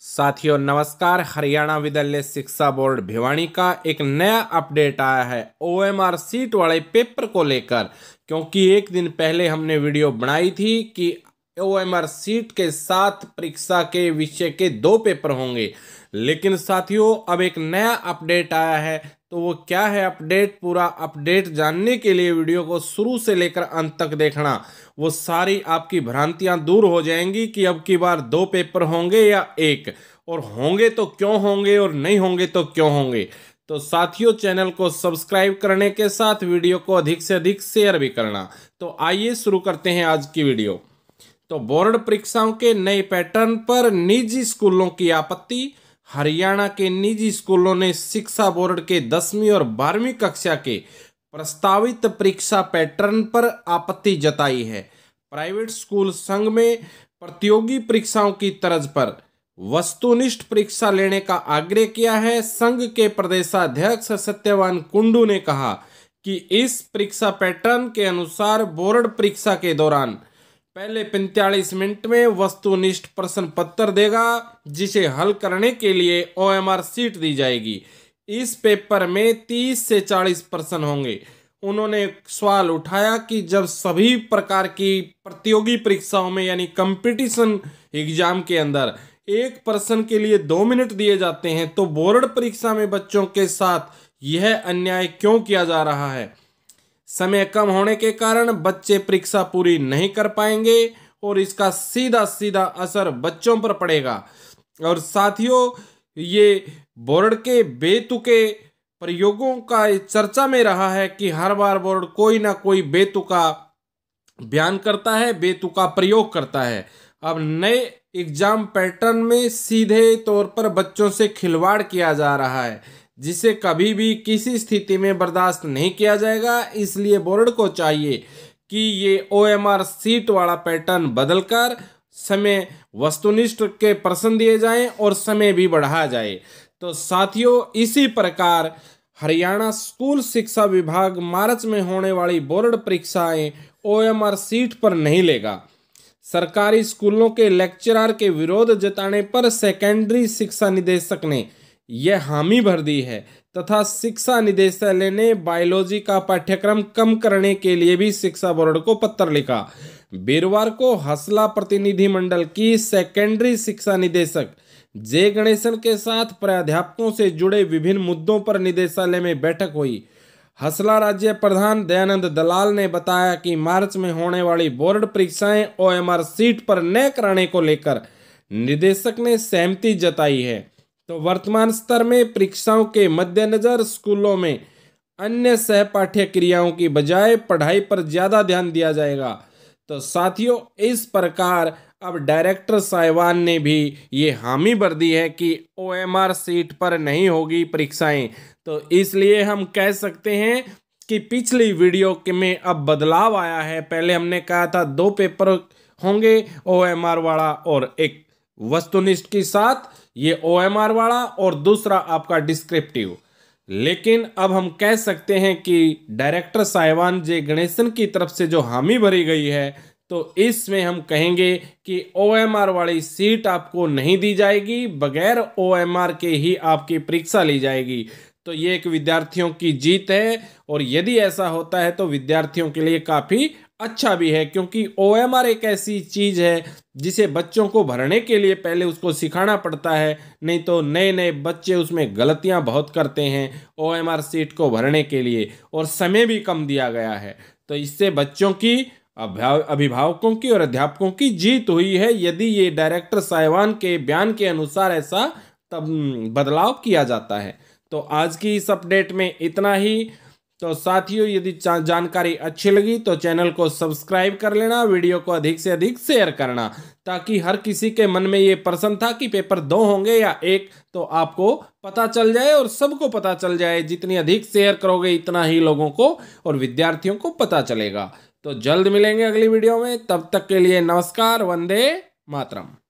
साथियों नमस्कार हरियाणा विद्यालय शिक्षा बोर्ड भिवानी का एक नया अपडेट आया है ओएमआर सीट वाले पेपर को लेकर क्योंकि एक दिन पहले हमने वीडियो बनाई थी कि ओएमआर सीट के साथ परीक्षा के विषय के दो पेपर होंगे लेकिन साथियों अब एक नया अपडेट आया है तो वो क्या है अपडेट पूरा अपडेट जानने के लिए वीडियो को शुरू से लेकर अंत तक देखना वो सारी आपकी भ्रांतियां दूर हो जाएंगी कि अब की बार दो पेपर होंगे या एक और होंगे तो क्यों होंगे और नहीं होंगे तो क्यों होंगे तो साथियों चैनल को सब्सक्राइब करने के साथ वीडियो को अधिक से अधिक शेयर भी करना तो आइए शुरू करते हैं आज की वीडियो तो बोर्ड परीक्षाओं के नए पैटर्न पर निजी स्कूलों की आपत्ति हरियाणा के निजी स्कूलों ने शिक्षा बोर्ड के दसवीं और बारहवीं कक्षा के प्रस्तावित परीक्षा पैटर्न पर आपत्ति जताई है प्राइवेट स्कूल संघ में प्रतियोगी परीक्षाओं की तर्ज पर वस्तुनिष्ठ परीक्षा लेने का आग्रह किया है संघ के प्रदेशाध्यक्ष सत्यवान कुंडू ने कहा कि इस परीक्षा पैटर्न के अनुसार बोर्ड परीक्षा के दौरान पहले पैंतालीस मिनट में वस्तुनिष्ठ प्रश्न पत्र देगा जिसे हल करने के लिए ओएमआर सीट दी जाएगी इस पेपर में 30 से 40 प्रश्न होंगे उन्होंने सवाल उठाया कि जब सभी प्रकार की प्रतियोगी परीक्षाओं में यानी कंपटीशन एग्जाम के अंदर एक प्रश्न के लिए दो मिनट दिए जाते हैं तो बोर्ड परीक्षा में बच्चों के साथ यह अन्याय क्यों किया जा रहा है समय कम होने के कारण बच्चे परीक्षा पूरी नहीं कर पाएंगे और इसका सीधा सीधा असर बच्चों पर पड़ेगा और साथियों ये बोर्ड के बेतुके प्रयोगों का चर्चा में रहा है कि हर बार बोर्ड कोई ना कोई बेतुका बयान करता है बेतुका प्रयोग करता है अब नए एग्जाम पैटर्न में सीधे तौर पर बच्चों से खिलवाड़ किया जा रहा है जिसे कभी भी किसी स्थिति में बर्दाश्त नहीं किया जाएगा इसलिए बोर्ड को चाहिए कि ये ओ एम आर सीट वाला पैटर्न बदलकर समय वस्तुनिष्ठ के प्रश्न दिए जाएं और समय भी बढ़ाया जाए तो साथियों इसी प्रकार हरियाणा स्कूल शिक्षा विभाग मार्च में होने वाली बोर्ड परीक्षाएं ओएमआर सीट पर नहीं लेगा सरकारी स्कूलों के लेक्चरार के विरोध जताने पर सेकेंडरी शिक्षा निदेशक ने यह हामी भर दी है तथा शिक्षा निदेशालय ने बायोलॉजी का पाठ्यक्रम कम करने के लिए भी शिक्षा बोर्ड को पत्र लिखा वीरवार को हसला प्रतिनिधिमंडल की सेकेंडरी शिक्षा निदेशक जे गणेशन के साथ प्राध्यापकों से जुड़े विभिन्न मुद्दों पर निदेशालय में बैठक हुई हसला राज्य प्रधान दयानंद दलाल ने बताया कि मार्च में होने वाली बोर्ड परीक्षाएं ओएमआर सीट पर न कराने को लेकर निदेशक ने सहमति जताई है तो वर्तमान स्तर में परीक्षाओं के मद्देनज़र स्कूलों में अन्य सहपाठ्य क्रियाओं की बजाय पढ़ाई पर ज़्यादा ध्यान दिया जाएगा तो साथियों इस प्रकार अब डायरेक्टर साहिबान ने भी ये हामी भर दी है कि ओ एम आर सीट पर नहीं होगी परीक्षाएं तो इसलिए हम कह सकते हैं कि पिछली वीडियो के में अब बदलाव आया है पहले हमने कहा था दो पेपर होंगे ओ एम आर वाला और एक वस्तुनिष्ठ के साथ ये ओ एम आर वाला और दूसरा आपका डिस्क्रिप्टिव लेकिन अब हम कह सकते हैं कि डायरेक्टर साहिबान जे गणेशन की तरफ से जो हामी भरी गई है तो इसमें हम कहेंगे कि ओ एम आर वाली सीट आपको नहीं दी जाएगी बगैर ओ एम आर के ही आपकी परीक्षा ली जाएगी तो ये एक विद्यार्थियों की जीत है और यदि ऐसा होता है तो विद्यार्थियों के लिए काफ़ी अच्छा भी है क्योंकि ओ एक ऐसी चीज़ है जिसे बच्चों को भरने के लिए पहले उसको सिखाना पड़ता है नहीं तो नए नए बच्चे उसमें गलतियां बहुत करते हैं ओ सीट को भरने के लिए और समय भी कम दिया गया है तो इससे बच्चों की अभिभावकों की और अध्यापकों की जीत हुई है यदि ये डायरेक्टर साहिवान के बयान के अनुसार ऐसा तब हम्म, बदलाव किया जाता है तो आज की इस अपडेट में इतना ही तो साथियों यदि जानकारी अच्छी लगी तो चैनल को सब्सक्राइब कर लेना वीडियो को अधिक से अधिक शेयर करना ताकि हर किसी के मन में ये प्रश्न था कि पेपर दो होंगे या एक तो आपको पता चल जाए और सबको पता चल जाए जितनी अधिक शेयर करोगे इतना ही लोगों को और विद्यार्थियों को पता चलेगा तो जल्द मिलेंगे अगली वीडियो में तब तक के लिए नमस्कार वंदे मातरम